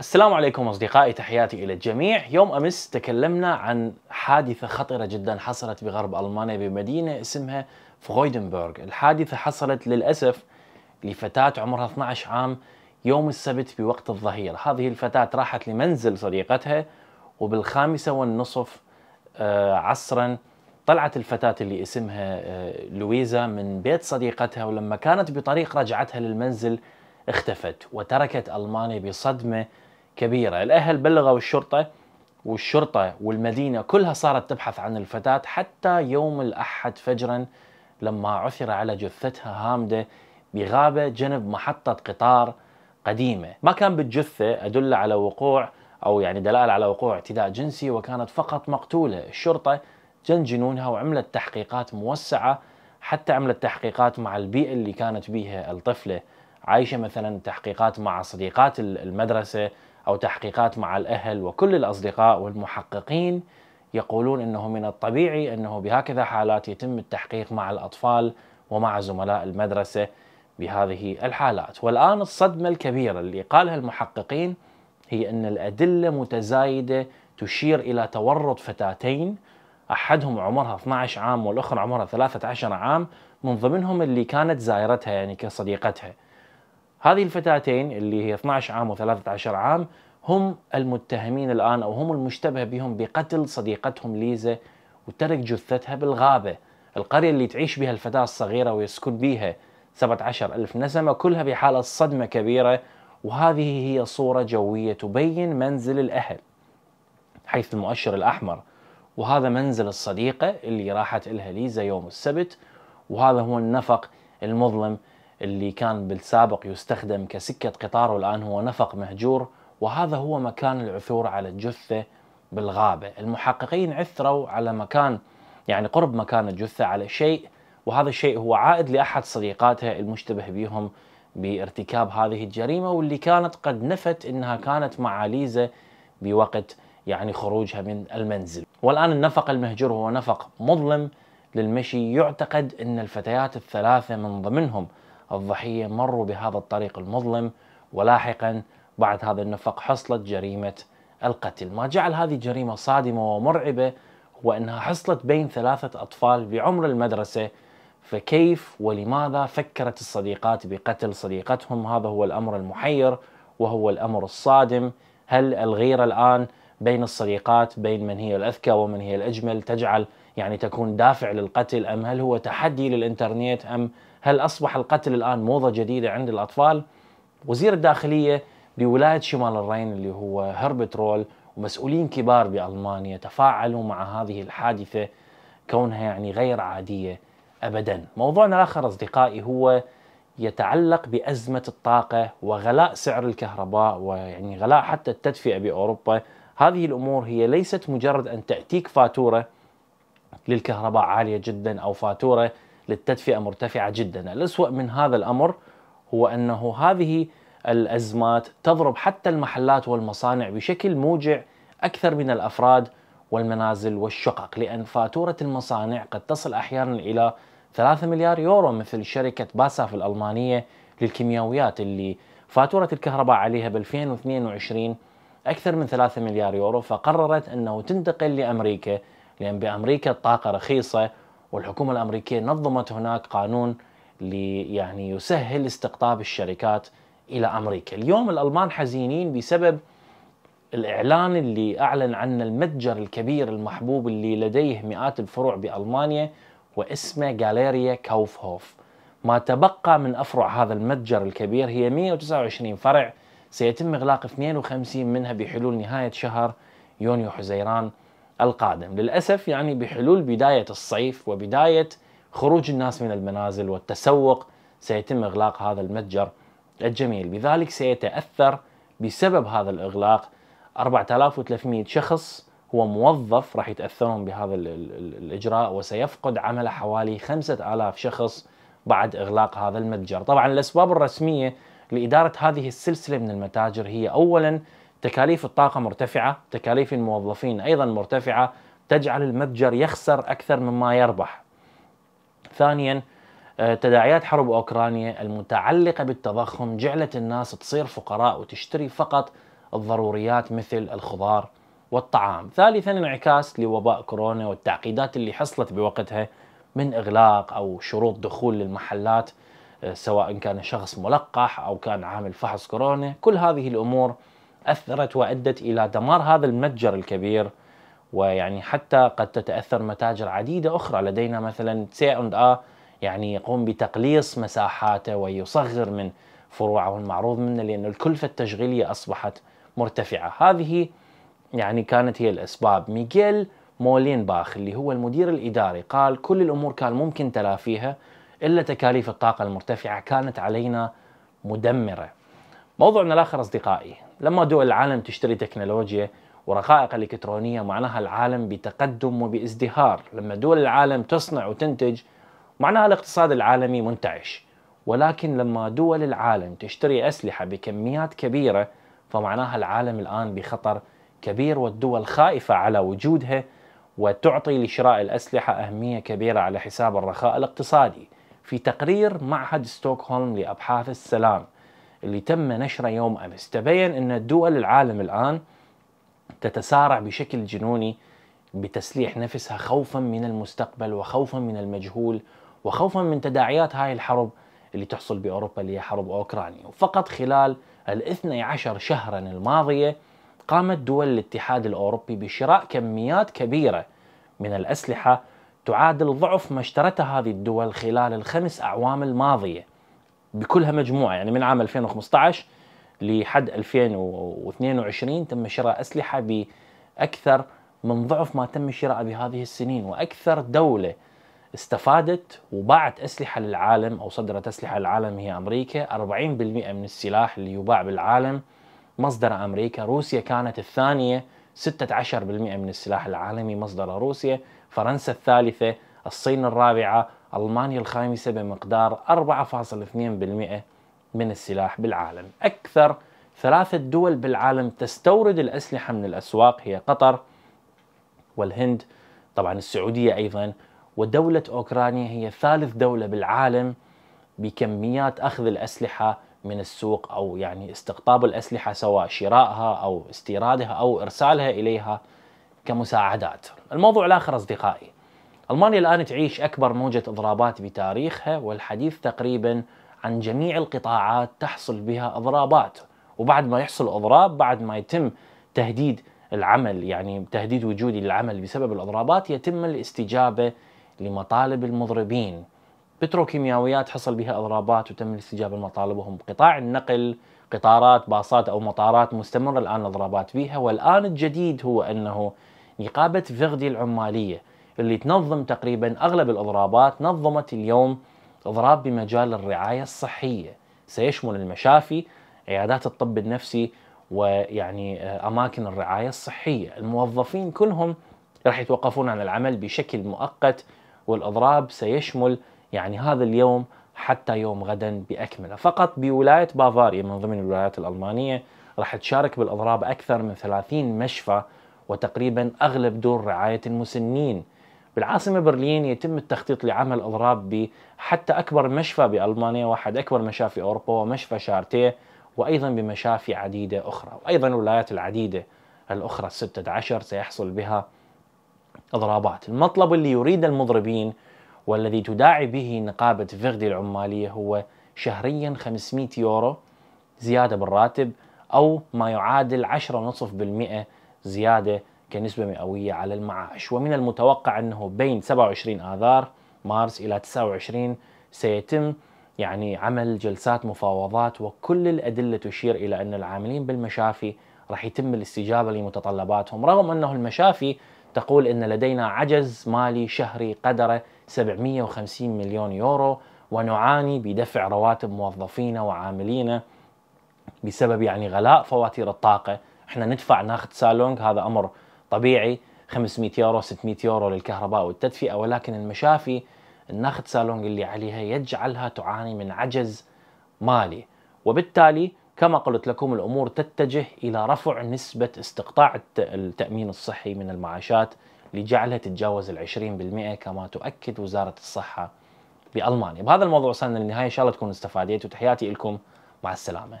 السلام عليكم اصدقائي تحياتي الى الجميع، يوم امس تكلمنا عن حادثه خطره جدا حصلت بغرب المانيا بمدينه اسمها فرويدنبرغ، الحادثه حصلت للاسف لفتاه عمرها 12 عام يوم السبت بوقت الظهيره، هذه الفتاه راحت لمنزل صديقتها وبالخامسه والنصف آه، عصرا طلعت الفتاة اللي اسمها آه، لويزا من بيت صديقتها ولما كانت بطريق رجعتها للمنزل اختفت وتركت ألمانيا بصدمة كبيرة الأهل بلغوا الشرطة والشرطة والمدينة كلها صارت تبحث عن الفتاة حتى يوم الأحد فجرا لما عثر على جثتها هامدة بغابة جنب محطة قطار قديمة ما كان بالجثة أدلة على وقوع أو يعني دلالة على وقوع اعتداء جنسي وكانت فقط مقتولة الشرطة جن جنونها وعملت تحقيقات موسعة حتى عملت تحقيقات مع البيئة اللي كانت بيها الطفلة عايشة مثلا تحقيقات مع صديقات المدرسة أو تحقيقات مع الأهل وكل الأصدقاء والمحققين يقولون أنه من الطبيعي أنه بهكذا حالات يتم التحقيق مع الأطفال ومع زملاء المدرسة بهذه الحالات والآن الصدمة الكبيرة اللي قالها المحققين هي أن الأدلة متزايدة تشير إلى تورط فتاتين أحدهم عمرها 12 عام والأخرى عمرها 13 عام من ضمنهم اللي كانت زائرتها يعني كصديقتها هذه الفتاتين اللي هي 12 عام و13 عام هم المتهمين الآن أو هم المشتبه بهم بقتل صديقتهم ليزا وترك جثتها بالغابة القرية اللي تعيش بها الفتاة الصغيرة ويسكن بها 17 ألف نسمة كلها بحالة صدمة كبيرة وهذه هي صورة جوية تبين منزل الأهل حيث المؤشر الأحمر وهذا منزل الصديقة اللي راحت إلها ليزا يوم السبت وهذا هو النفق المظلم اللي كان بالسابق يستخدم كسكة قطار والآن هو نفق مهجور وهذا هو مكان العثور على الجثة بالغابة المحققين عثروا على مكان يعني قرب مكان الجثة على شيء وهذا الشيء هو عائد لأحد صديقاتها المشتبه بهم بارتكاب هذه الجريمة واللي كانت قد نفت أنها كانت مع ليزا بوقت يعني خروجها من المنزل والآن النفق المهجور هو نفق مظلم للمشي يعتقد أن الفتيات الثلاثة من ضمنهم الضحية مروا بهذا الطريق المظلم ولاحقا بعد هذا النفق حصلت جريمة القتل ما جعل هذه الجريمه صادمة ومرعبة هو أنها حصلت بين ثلاثة أطفال بعمر المدرسة فكيف ولماذا فكرت الصديقات بقتل صديقتهم هذا هو الأمر المحير وهو الأمر الصادم هل الغيرة الآن بين الصديقات بين من هي الأذكى ومن هي الأجمل تجعل يعني تكون دافع للقتل أم هل هو تحدي للإنترنت أم هل أصبح القتل الآن موضة جديدة عند الأطفال؟ وزير الداخلية بولاية شمال الرين اللي هو هربت رول ومسؤولين كبار بألمانيا تفاعلوا مع هذه الحادثة كونها يعني غير عادية أبدا موضوعنا الآخر أصدقائي هو يتعلق بأزمة الطاقة وغلاء سعر الكهرباء ويعني غلاء حتى التدفئة بأوروبا هذه الأمور هي ليست مجرد أن تأتيك فاتورة للكهرباء عالية جدا أو فاتورة للتدفئة مرتفعة جدا الأسوأ من هذا الأمر هو أنه هذه الأزمات تضرب حتى المحلات والمصانع بشكل موجع أكثر من الأفراد والمنازل والشقق لأن فاتورة المصانع قد تصل أحيانا إلى 3 مليار يورو مثل شركة باساف الألمانية للكيمياويات اللي فاتورة الكهرباء عليها ب 2022 أكثر من 3 مليار يورو فقررت أنه تنتقل لأمريكا لأن بأمريكا الطاقة رخيصة والحكومة الأمريكية نظمت هناك قانون لي يعني يسهل استقطاب الشركات إلى أمريكا اليوم الألمان حزينين بسبب الإعلان اللي أعلن عنه المتجر الكبير المحبوب اللي لديه مئات الفروع بألمانيا واسمه جاليريا كوفهوف ما تبقى من أفرع هذا المتجر الكبير هي 129 فرع سيتم إغلاق 52 منها بحلول نهاية شهر يونيو حزيران القادم للأسف يعني بحلول بداية الصيف وبداية خروج الناس من المنازل والتسوق سيتم إغلاق هذا المتجر الجميل بذلك سيتأثر بسبب هذا الإغلاق 4300 شخص هو موظف راح يتأثرون بهذا الإجراء وسيفقد عمله حوالي 5000 شخص بعد إغلاق هذا المتجر طبعا الأسباب الرسمية لإدارة هذه السلسلة من المتاجر هي أولا تكاليف الطاقة مرتفعة تكاليف الموظفين أيضا مرتفعة تجعل المتجر يخسر أكثر مما يربح ثانيا آه، تداعيات حرب أوكرانيا المتعلقة بالتضخم جعلت الناس تصير فقراء وتشتري فقط الضروريات مثل الخضار والطعام ثالثا انعكاس لوباء كورونا والتعقيدات اللي حصلت بوقتها من إغلاق أو شروط دخول للمحلات آه، سواء كان شخص ملقح أو كان عامل فحص كورونا كل هذه الأمور أثرت وأدت إلى دمار هذا المتجر الكبير ويعني حتى قد تتأثر متاجر عديدة أخرى لدينا مثلا سي أند آ يعني يقوم بتقليص مساحاته ويصغر من فروعه المعروض منه لأن الكلفة التشغيلية أصبحت مرتفعة هذه يعني كانت هي الأسباب ميغيل مولين باخ اللي هو المدير الإداري قال كل الأمور كان ممكن تلافيها إلا تكاليف الطاقة المرتفعة كانت علينا مدمرة موضوعنا الآخر أصدقائي لما دول العالم تشتري تكنولوجيا ورقائق الكترونيه معناها العالم بتقدم وبازدهار، لما دول العالم تصنع وتنتج معناها الاقتصاد العالمي منتعش، ولكن لما دول العالم تشتري اسلحه بكميات كبيره فمعناها العالم الان بخطر كبير والدول خائفه على وجودها وتعطي لشراء الاسلحه اهميه كبيره على حساب الرخاء الاقتصادي. في تقرير معهد ستوكهولم لابحاث السلام اللي تم نشره يوم امس تبين ان دول العالم الان تتسارع بشكل جنوني بتسليح نفسها خوفا من المستقبل وخوفا من المجهول وخوفا من تداعيات هاي الحرب اللي تحصل باوروبا اللي هي حرب اوكرانيا وفقط خلال الاثني عشر شهرا الماضيه قامت دول الاتحاد الاوروبي بشراء كميات كبيره من الاسلحه تعادل ضعف ما اشترتها هذه الدول خلال الخمس اعوام الماضيه بكلها مجموعه يعني من عام 2015 لحد 2022 تم شراء اسلحه باكثر من ضعف ما تم شراء بهذه السنين واكثر دوله استفادت وباعت اسلحه للعالم او صدرت اسلحه للعالم هي امريكا 40% من السلاح اللي يباع بالعالم مصدر امريكا روسيا كانت الثانيه 16% من السلاح العالمي مصدر روسيا فرنسا الثالثه الصين الرابعه ألمانيا الخامسة بمقدار 4.2% من السلاح بالعالم أكثر ثلاثة دول بالعالم تستورد الأسلحة من الأسواق هي قطر والهند طبعا السعودية أيضا ودولة أوكرانيا هي ثالث دولة بالعالم بكميات أخذ الأسلحة من السوق أو يعني استقطاب الأسلحة سواء شرائها أو استيرادها أو إرسالها إليها كمساعدات الموضوع الآخر أصدقائي المانيا الان تعيش اكبر موجه اضرابات بتاريخها والحديث تقريبا عن جميع القطاعات تحصل بها اضرابات وبعد ما يحصل اضراب بعد ما يتم تهديد العمل يعني تهديد وجودي للعمل بسبب الاضرابات يتم الاستجابه لمطالب المضربين بتروكيماويات حصل بها اضرابات وتم الاستجابه لمطالبهم قطاع النقل قطارات باصات او مطارات مستمره الان اضرابات بها والان الجديد هو انه نقابه فيغدي العماليه اللي تنظم تقريبا اغلب الاضرابات نظمت اليوم اضراب بمجال الرعايه الصحيه سيشمل المشافي عيادات الطب النفسي ويعني آه، اماكن الرعايه الصحيه الموظفين كلهم راح يتوقفون عن العمل بشكل مؤقت والاضراب سيشمل يعني هذا اليوم حتى يوم غدا باكمله فقط بولايه بافاريا من ضمن الولايات الالمانيه راح تشارك بالاضراب اكثر من 30 مشفى وتقريبا اغلب دور رعايه المسنين بالعاصمة برلين يتم التخطيط لعمل إضراب بحتى أكبر مشفى بألمانيا وأحد أكبر مشافي أوروبا ومشفى شارتيه وأيضا بمشافي عديدة أخرى وأيضا الولايات العديدة الأخرى الستة عشر سيحصل بها إضرابات المطلب اللي يريد المضربين والذي تداعي به نقابة فيردي العمالية هو شهريا 500 يورو زيادة بالراتب أو ما يعادل 10.5% زيادة كنسبة مئوية على المعاش ومن المتوقع أنه بين 27 آذار مارس إلى 29 سيتم يعني عمل جلسات مفاوضات وكل الأدلة تشير إلى أن العاملين بالمشافي راح يتم الاستجابة لمتطلباتهم رغم أنه المشافي تقول أن لدينا عجز مالي شهري قدره 750 مليون يورو ونعاني بدفع رواتب موظفينا وعاملينا بسبب يعني غلاء فواتير الطاقة احنا ندفع ناخذ سالونج هذا أمر طبيعي 500 يورو 600 يورو للكهرباء والتدفئة ولكن المشافي الناخت سالونج اللي عليها يجعلها تعاني من عجز مالي وبالتالي كما قلت لكم الأمور تتجه إلى رفع نسبة استقطاع التأمين الصحي من المعاشات لجعلها تتجاوز العشرين بالمئة كما تؤكد وزارة الصحة بألمانيا بهذا الموضوع وصلنا للنهاية إن شاء الله تكونوا استفاديت وتحياتي لكم مع السلامة